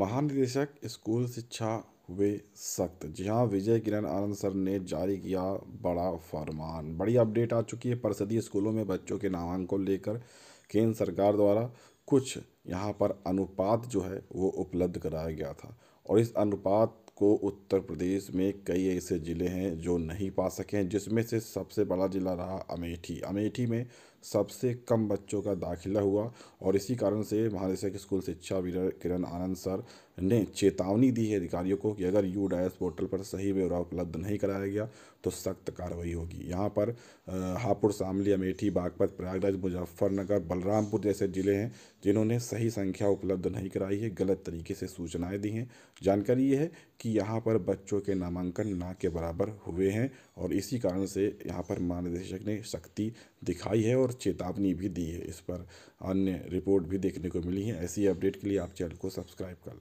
महानिदेशक स्कूल शिक्षा हुए सख्त जी हाँ विजय किरण आनंद सर ने जारी किया बड़ा फरमान बड़ी अपडेट आ चुकी है परसदीय स्कूलों में बच्चों के नामांकन को लेकर केंद्र सरकार द्वारा कुछ यहाँ पर अनुपात जो है वो उपलब्ध कराया गया था और इस अनुपात को उत्तर प्रदेश में कई ऐसे ज़िले हैं जो नहीं पा सके हैं जिसमें से सबसे बड़ा ज़िला रहा अमेठी अमेठी में सबसे कम बच्चों का दाखिला हुआ और इसी कारण से महानिदेशक स्कूल शिक्षा वीर किरण आनंद सर ने चेतावनी दी है अधिकारियों को कि अगर यू डाइस पोर्टल पर सही ब्यौरा उपलब्ध नहीं कराया गया तो सख्त कार्रवाई होगी यहाँ पर हापुड़ शामली अमेठी बागपत प्रयागराज मुजफ्फरनगर बलरामपुर जैसे ज़िले हैं जिन्होंने सही संख्या उपलब्ध नहीं कराई है गलत तरीके से सूचनाएं दी हैं जानकारी ये है कि यहाँ पर बच्चों के नामांकन ना के बराबर हुए हैं और इसी कारण से यहाँ पर महानिदेशक ने सख्ती दिखाई है और पर चेतावनी भी दी है इस पर अन्य रिपोर्ट भी देखने को मिली है ऐसी अपडेट के लिए आप चैनल को सब्सक्राइब कर लें